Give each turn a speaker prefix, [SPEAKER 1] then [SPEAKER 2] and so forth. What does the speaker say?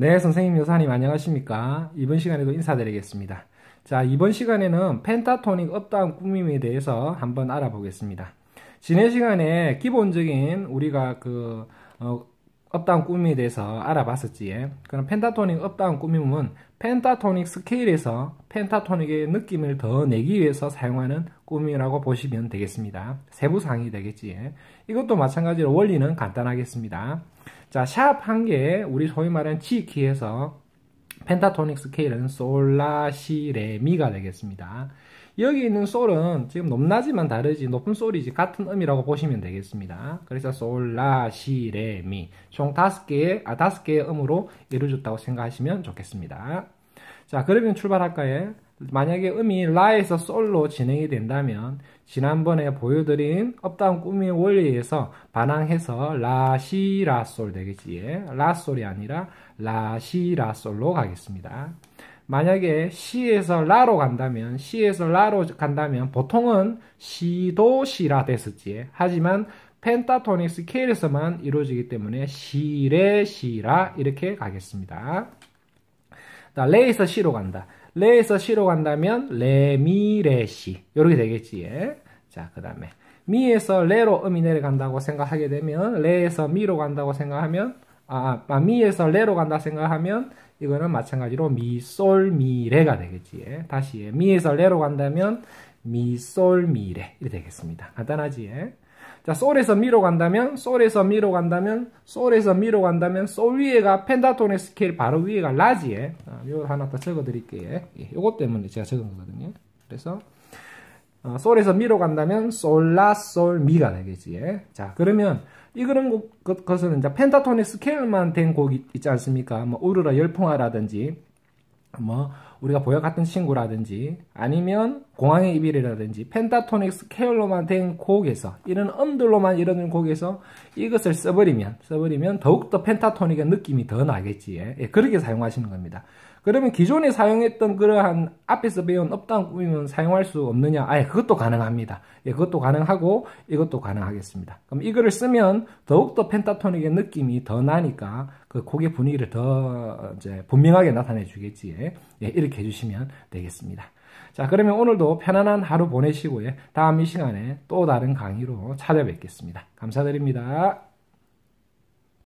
[SPEAKER 1] 네, 선생님 여사님 안녕하십니까? 이번 시간에도 인사드리겠습니다. 자, 이번 시간에는 펜타토닉 업다운 꾸밈에 대해서 한번 알아보겠습니다. 지난 시간에 기본적인 우리가 그 어, 업다운 꾸밈에 대해서 알아봤었지. 그럼 펜타토닉 업다운 꾸밈은 펜타토닉 스케일에서 펜타토닉의 느낌을 더 내기 위해서 사용하는 꾸밈이라고 보시면 되겠습니다. 세부사항이 되겠지. 이것도 마찬가지로 원리는 간단하겠습니다. 자, 샵 한 개에 우리 소위 말하는 지키에서 펜타토닉 스케일은 솔라시레미가 되겠습니다. 여기 있는 솔은 지금 높낮이만 다르지 높은 솔이지 같은 음이라고 보시면 되겠습니다. 그래서 솔, 라, 시, 레, 미총 다섯 개의 아 다섯 개의 음으로 이루어졌다고 생각하시면 좋겠습니다. 자 그러면 출발할까요? 만약에 음이 라에서 솔로 진행이 된다면 지난번에 보여드린 업다운 꿈미의 원리에서 반항해서 라 시 라 솔 되겠지 예. 라솔이 아니라 라 시 라솔로 가겠습니다. 만약에 시에서 라로 간다면 시에서 라로 간다면 보통은 시도 시라 됐스지 하지만 펜타토닉 스케일에서만 이루어지기 때문에 시레 시라 이렇게 가겠습니다. 자, 레에서 시로 간다. 레에서 시로 간다면 레미레시 이렇게 되겠지. 예. 자, 그다음에 미에서 레로 음이 내려간다고 생각하게 되면 레에서 미로 간다고 생각하면 아, 아, 아, 미에서 레로 간다 생각하면 이거는 마찬가지로 미, 솔, 미, 레가 되겠지. 예, 다시 예. 미에서 레로 간다면 미, 솔, 미, 레 이렇게 되겠습니다. 간단하지. 예. 자, 솔에서 미로 간다면 솔에서 미로 간다면 솔에서 미로 간다면 솔 위에가 펜타톤의 스케일 바로 위에가 라지에 아, 예. 요 하나 더 적어 드릴게요. 예, 요것 때문에 제가 적은 거거든요. 그래서 어, 솔에서 미로 간다면 솔라 솔 미가 되겠지. 네 예. 자 그러면 이 그런 곡, 것, 것은 이제 펜타토닉 스케일만 된 곡이 있지 않습니까? 뭐 우르라 열풍화라든지뭐 우리가 보여같은 친구라든지 아니면 공항의 이별이라든지 펜타토닉 스케일로만 된 곡에서 이런 음들로만 이루어진 곡에서 이것을 써버리면 써버리면 더욱더 펜타토닉의 느낌이 더 나겠지 예, 예 그렇게 사용하시는 겁니다 그러면 기존에 사용했던 그러한 앞에서 배운 업다운 꾸밈면 사용할 수 없느냐? 아예 그것도 가능합니다. 예, 그것도 가능하고 이것도 가능하겠습니다. 그럼 이거를 쓰면 더욱더 펜타토닉의 느낌이 더 나니까 그 곡의 분위기를 더 이제 분명하게 나타내 주겠지. 예. 예, 이렇게 클릭해 주시면 되겠습니다. 자, 그러면 오늘도 편안한 하루 보내시고요. 다음 이 시간에 또 다른 강의로 찾아뵙겠습니다. 감사드립니다.